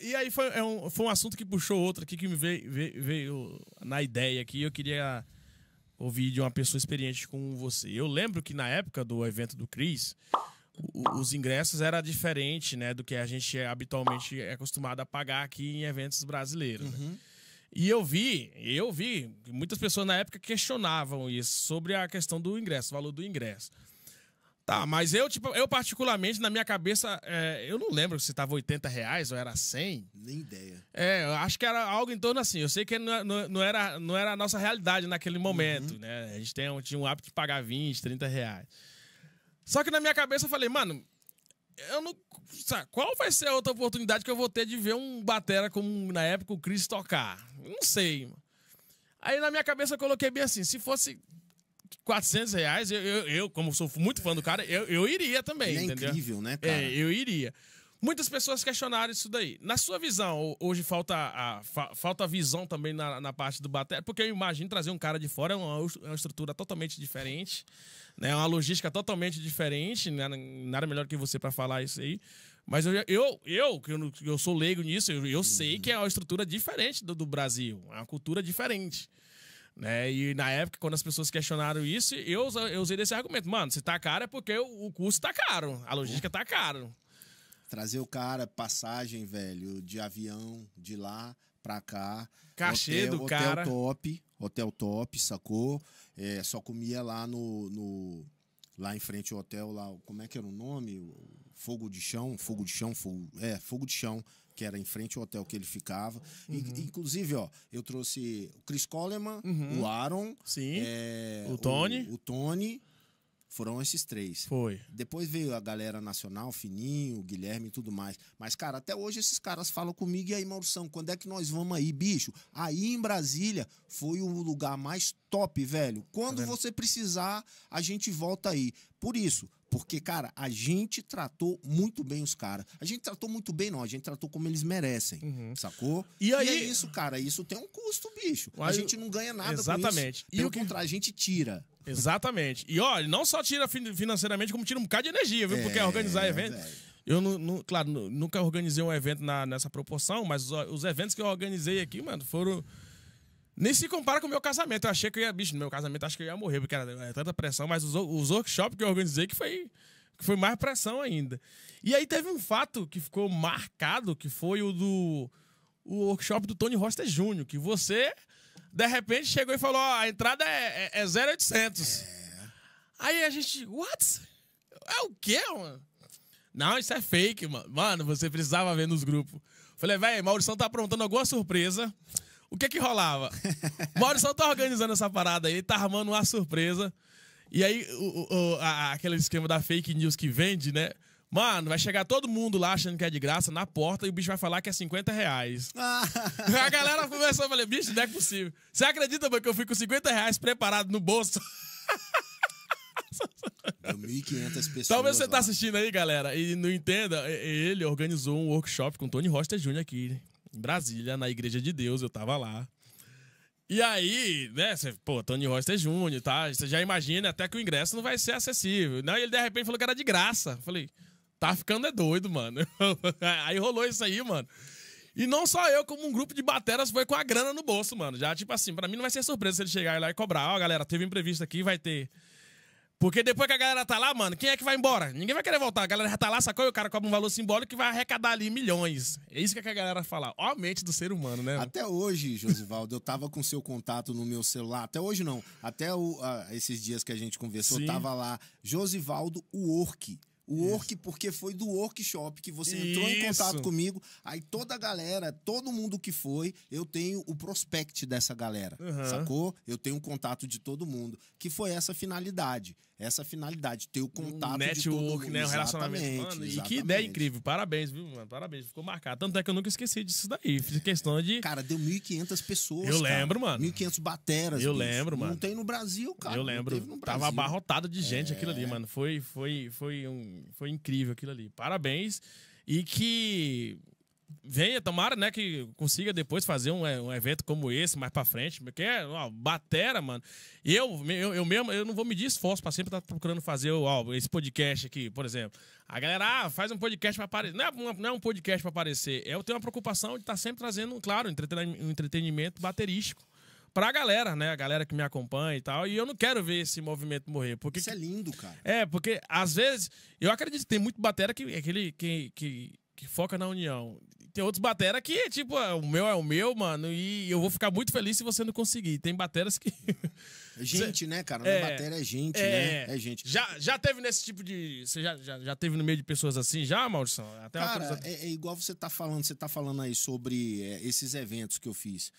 e aí foi, é um, foi um assunto que puxou outro aqui que me veio, veio, veio na ideia aqui. Eu queria ouvir de uma pessoa experiente com você. Eu lembro que na época do evento do Cris, os ingressos era diferente, né, do que a gente é, habitualmente é acostumado a pagar aqui em eventos brasileiros. Né. Uhum. Né? E eu vi, eu vi muitas pessoas na época questionavam isso sobre a questão do ingresso, o valor do ingresso. Tá, mas eu, tipo, eu particularmente, na minha cabeça, é, eu não lembro se tava 80 reais ou era 100. Nem ideia. É, eu acho que era algo em torno assim. Eu sei que não, não, não era, não era a nossa realidade naquele momento, uhum. né? A gente tem, tinha um hábito de pagar 20, 30 reais. Só que na minha cabeça eu falei, mano, eu não. Sabe, qual vai ser a outra oportunidade que eu vou ter de ver um batera como na época o Chris tocar? não sei. Aí na minha cabeça eu coloquei bem assim, se fosse 400 reais, eu, eu, eu, como sou muito fã do cara, eu, eu iria também. Ele é entendeu? incrível, né, é, cara? É, eu iria. Muitas pessoas questionaram isso daí. Na sua visão, hoje falta, a, fa, falta visão também na, na parte do bater porque eu imagino trazer um cara de fora é uma, uma estrutura totalmente diferente, né? uma logística totalmente diferente, né? nada melhor que você para falar isso aí. Mas eu, eu, eu, que eu, eu sou leigo nisso, eu, eu sei uhum. que é uma estrutura diferente do, do Brasil, é uma cultura diferente. Né? E na época, quando as pessoas questionaram isso, eu, eu usei desse argumento. Mano, se tá caro é porque o, o custo tá caro, a logística tá caro. Trazer o cara, passagem, velho, de avião de lá pra cá. Cachê hotel, do cara. Hotel top, hotel top, sacou? É, só comia lá no, no lá em frente ao hotel, lá, como é que era o nome? fogo de chão, fogo de chão, fogo, é, fogo de chão, que era em frente ao hotel que ele ficava. Uhum. E, inclusive, ó, eu trouxe o Chris Coleman, uhum. o Aaron, Sim. É, o Tony, o, o Tony foram esses três. Foi. Depois veio a galera nacional, Fininho, Guilherme e tudo mais. Mas, cara, até hoje esses caras falam comigo. E aí, Maurição, quando é que nós vamos aí, bicho? Aí em Brasília foi o lugar mais top, velho. Quando tá você precisar, a gente volta aí. Por isso, porque, cara, a gente tratou muito bem os caras. A gente tratou muito bem, não. A gente tratou como eles merecem. Uhum. Sacou? E aí. E é isso, cara. Isso tem um custo, bicho. A gente não ganha nada Exatamente. com isso. Pelo e o contrário, a gente tira. Exatamente. E olha, não só tira financeiramente, como tira um bocado de energia, viu? É, Porque organizar é evento. Eu, não, claro, nunca organizei um evento na, nessa proporção, mas os, os, eventos que eu organizei aqui, mano, foram. Nem se compara com o meu casamento. Eu achei que eu ia. Bicho, no meu casamento acho que eu ia morrer, porque era, era tanta pressão, mas os, os workshops que eu organizei que foi, que foi mais pressão ainda. E aí teve um fato que ficou marcado, que foi o do. O workshop do Tony Roster Jr., que você de repente chegou e falou: ó, a entrada é, é, é 0,800. É. Aí a gente, what? É o quê, mano? Não, isso é fake, mano. Mano, você precisava ver nos grupos. Falei, velho, Maurição tá aprontando alguma surpresa. O que que rolava? Maurição tá organizando essa parada aí, tá armando uma surpresa. E aí, o, o, a, aquele esquema da fake news que vende, né? Mano, vai chegar todo mundo lá achando que é de graça na porta e o bicho vai falar que é 50 reais. Ah. a galera começou a falar, bicho, não é possível. Você acredita, mano, que eu fui com 50 reais preparado no bolso? 1.500 pessoas. Talvez então, você tá lá. tá assistindo aí, galera, e não entenda, ele organizou um workshop com Tony Rosta Jr. aqui em Brasília, na Igreja de Deus, eu tava lá. E aí, né, pô, Tony Roster Jr., tá? Você já imagina até que o ingresso não vai ser acessível. Não, né? ele de repente falou que era de graça. falei, Tá ficando é doido, mano. aí rolou isso aí, mano. E não só eu, como um grupo de bateras foi com a grana no bolso, mano. Já, tipo assim, para mim não vai ser surpresa se ele chegar lá e cobrar. Ó, oh, galera, teve imprevisto aqui, vai ter. Porque depois que a galera tá lá, mano, quem é que vai embora? Ninguém vai querer voltar. A galera já tá lá, sacou? E o cara cobra um valor simbólico que vai arrecadar ali milhões. É isso que, a galera fala. Ó a mente do ser humano, né? Até hoje, Josivaldo, eu tava com seu contato no meu celular. Até hoje não. Até o, uh, esses dias que a gente conversou, Sim. tava lá. Josivaldo Work. O Isso. porque foi do workshop que você entrou Isso. em contato comigo. Aí toda a galera, todo mundo que foi, eu tenho o prospect dessa galera. Uhum. Sacou? Eu tenho o contato de todo mundo. Que foi essa finalidade. Essa finalidade, ter o contato né, um network, de todo mundo. né? O relacionamento. mano, E que ideia incrível. Parabéns, viu, mano? Parabéns. Ficou marcado. Tanto é que eu nunca esqueci disso daí. Fiz questão de. Cara, deu 1.500 pessoas. Eu lembro, mano. 1.500 bateras. Eu bicho. lembro, mano. Não tem no Brasil, cara. Eu lembro. Tava abarrotado de gente é... aquilo ali, é. mano. Foi, foi, foi um foi incrível aquilo ali. Parabéns. E que venha, tomara, né, que consiga depois fazer um, é, um evento como esse mais para frente, porque é uma batera, mano. Eu, eu, eu mesmo, eu não vou medir esforço para sempre estar tá procurando fazer o ó, esse podcast aqui, por exemplo. A galera ah, faz um podcast para aparecer, não é, não é um podcast para aparecer, é, eu tenho uma preocupação de estar tá sempre trazendo, claro, um entretenimento baterístico pra galera, né? A galera que me acompanha e tal. E eu não quero ver esse movimento morrer. Porque Isso é lindo, cara. É, porque às vezes. Eu acredito que tem muito batera que, aquele, que, que, que foca na união. Tem outros batera que, tipo, ah, o meu é o meu, mano, e eu vou ficar muito feliz se você não conseguir. Tem bateras que. É gente, né, cara? Não é, é batera, é gente, é, né? É gente. Já, já teve nesse tipo de. Você já, já, já teve no meio de pessoas assim, já, Maurício? Até cara, coisa... é, é, igual você tá falando, você tá falando aí sobre é, esses eventos que eu fiz.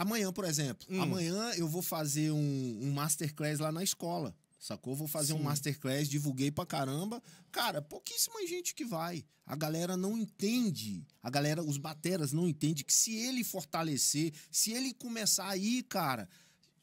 Amanhã, por exemplo. Hum. Amanhã eu vou fazer um, um masterclass lá na escola sacou? Vou fazer Sim. um masterclass, divulguei pra caramba. Cara, pouquíssima gente que vai. A galera não entende. A galera, os bateras não entende que se ele fortalecer, se ele começar aí, cara,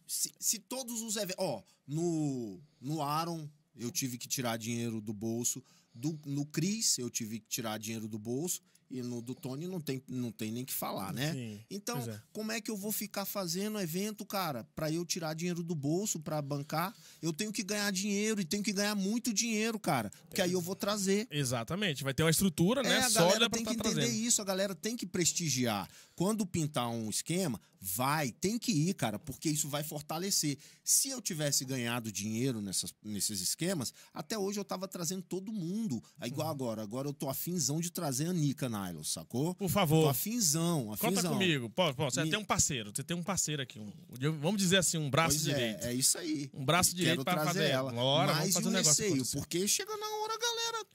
se, se todos os eventos. Ó, no, no Aaron, eu tive que tirar dinheiro do bolso. Do, no Cris, eu tive que tirar dinheiro do bolso. E no do Tony não tem, não tem nem que falar, né? Sim, então, é. como é que eu vou ficar fazendo evento, cara, para eu tirar dinheiro do bolso para bancar? Eu tenho que ganhar dinheiro e tenho que ganhar muito dinheiro, cara, porque é. aí eu vou trazer. Exatamente, vai ter uma estrutura, é, né? A galera Sólida tem tá que tá entender trazendo. isso, a galera tem que prestigiar. Quando pintar um esquema, Vai, tem que ir, cara, porque isso vai fortalecer. Se eu tivesse ganhado dinheiro nessas, nesses esquemas, até hoje eu tava trazendo todo mundo. É igual hum. agora. Agora eu tô afinzão de trazer a Nica Nylon, sacou? Por favor. Tô afinzão, afinzão. Conta comigo. Pô, pô, você Me... tem um parceiro, você tem um parceiro aqui. Um, vamos dizer assim, um braço pois é, direito. É, é isso aí. Um braço Quero direito para fazer ela. Uma Mas vamos fazer um negócio porque chega na hora, galera.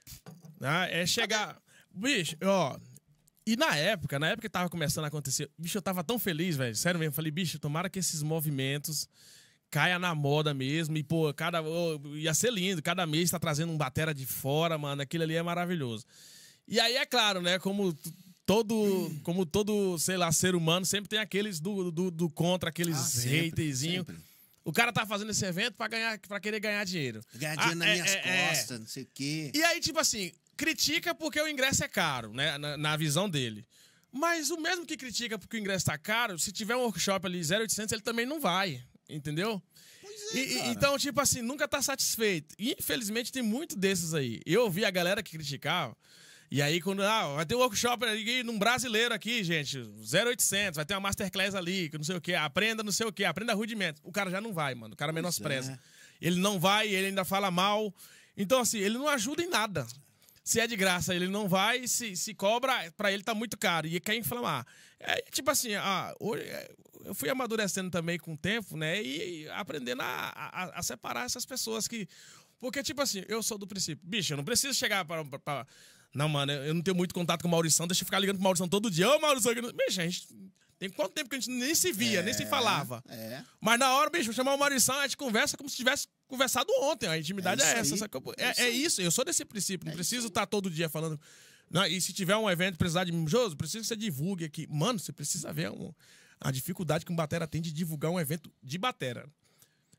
Ah, é chegar. Bicho, ó e na época, na época que tava começando a acontecer, bicho, eu tava tão feliz, velho. Sério mesmo, eu falei, bicho, tomara que esses movimentos caia na moda mesmo. E, pô, cada. Oh, ia ser lindo, cada mês tá trazendo um batera de fora, mano. Aquilo ali é maravilhoso. E aí, é claro, né? Como todo, como todo, sei lá, ser humano, sempre tem aqueles do, do, do contra, aqueles ah, O cara tá fazendo esse evento pra, ganhar, para querer ganhar dinheiro. Ganhar dinheiro ah, nas é, minhas é, é, é. costas, é. não sei o quê. E aí, tipo assim, critica porque o ingresso é caro, né? Na, na, visão dele. Mas o mesmo que critica porque o ingresso tá caro, se tiver um workshop ali 0,800, ele também não vai, entendeu? Pois é, e, então, tipo assim, nunca tá satisfeito. E, infelizmente tem muito desses aí. Eu ouvi a galera que criticava. E aí, quando ah, vai ter um workshop ali num brasileiro aqui, gente, 0800, vai ter uma masterclass ali, que não sei o quê, aprenda não sei o quê, aprenda rudimentos. O cara já não vai, mano, o cara menospreza. É. Ele não vai, ele ainda fala mal. Então, assim, ele não ajuda em nada. Se é de graça, ele não vai. Se, se cobra, para ele tá muito caro. E quer inflamar. É, tipo assim, ah, hoje, é, eu fui amadurecendo também com o tempo, né? E, aprendendo a, a, a, separar essas pessoas que. Porque, tipo assim, eu sou do princípio. Bicho, eu não preciso chegar para. para... Não, mano, eu não tenho muito contato com o Maurição. Deixa eu ficar ligando pro Maurição todo dia. Ô, Maurição. Bicho, a gente. Tem quanto tempo que a gente nem se via, é, nem se é, falava. É. Mas na hora, bicho, chamar o Maurição, a gente conversa como se tivesse conversado ontem. A intimidade é, é essa. É, é, é isso. Eu sou desse princípio. Não é preciso estar tá todo dia falando. Não, né? e se tiver um evento precisar de mim, Joso, preciso que você divulgue aqui. Mano, você precisa ver um, a dificuldade que um batera tem de divulgar um evento de batera.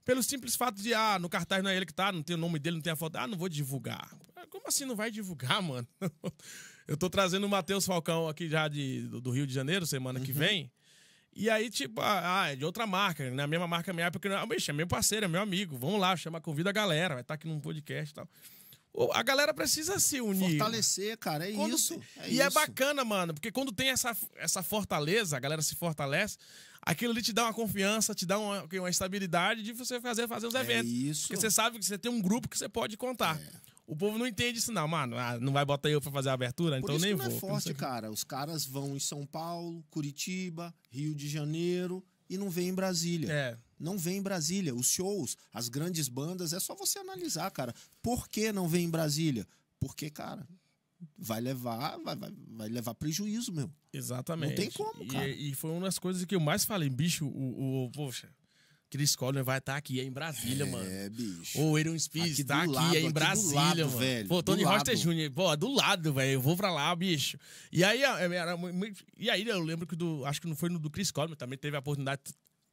Pelo simples fato de, ah, no cartaz não é ele que tá, não tem o nome dele, não tem a foto. Ah, não vou divulgar. Como assim não vai divulgar, mano? Eu tô trazendo o Matheus Falcão aqui já de, do Rio de Janeiro, semana que uhum. vem. E aí, tipo, ah, ah, é de outra marca, na né? mesma marca minha, porque não bicho, é meu parceiro, é meu amigo, vamos lá, chama, convida a galera, vai estar tá aqui num podcast e tal. A galera precisa se unir. Fortalecer, cara, é quando... isso. É e é isso. é bacana, mano, porque quando tem essa, essa fortaleza, a galera se fortalece, aquilo ali te dá uma confiança, te dá uma, uma estabilidade de você fazer, fazer os é eventos. Isso. Porque você sabe que você tem um grupo que você pode contar. É. O povo não entende isso, não, mano. Ah, não vai botar eu pra fazer a abertura, Por então nem vou. Não é forte, cara. Os caras vão em São Paulo, Curitiba, Rio de Janeiro e não vem em Brasília. É. Não vem em Brasília. Os shows, as grandes bandas, é só você analisar, cara. Por que não vem em Brasília? Porque, cara, vai levar, vai, vai, vai levar prejuízo, meu. Exatamente. Não tem como, cara. E, e foi uma das coisas que eu mais falei, bicho, o, o, o poxa Chris Collins vai estar tá aqui, é em Brasília, é, mano. É, bicho. O Aaron Spears aqui tá aqui, lado, é em Brasília, aqui lado, mano. Velho, pô, Tony Roster Jr., pô, do lado, velho. Eu vou pra lá, bicho. E aí, é, era, e aí eu lembro que do. Acho que não foi no do Chris Collins, também teve a oportunidade.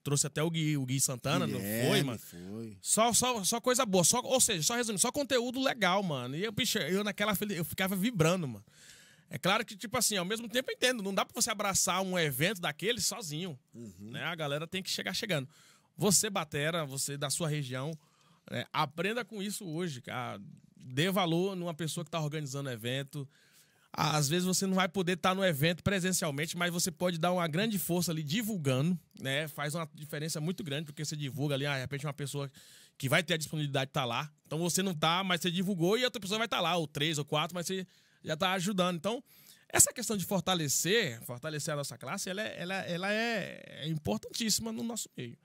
Trouxe até o Gui, o Gui Santana, não é, foi, mano? Foi. Só, só, só coisa boa. Só, ou seja, só resumindo, só conteúdo legal, mano. E eu, bicho, eu naquela. Eu ficava vibrando, mano. É claro que, tipo assim, ao mesmo tempo eu entendo, não dá pra você abraçar um evento daquele sozinho. Uhum. Né? A galera tem que chegar chegando. Você, Batera, você da sua região, né, aprenda com isso hoje, cara. Dê valor numa pessoa que está organizando evento. Às vezes você não vai poder estar tá no evento presencialmente, mas você pode dar uma grande força ali divulgando, né? Faz uma diferença muito grande, porque você divulga ali, ah, de repente, uma pessoa que vai ter a disponibilidade de tá lá. Então você não tá, mas você divulgou e outra pessoa vai estar tá lá, ou três ou quatro, mas você já está ajudando. Então, essa questão de fortalecer, fortalecer a nossa classe, ela é, ela, ela é, é importantíssima no nosso meio.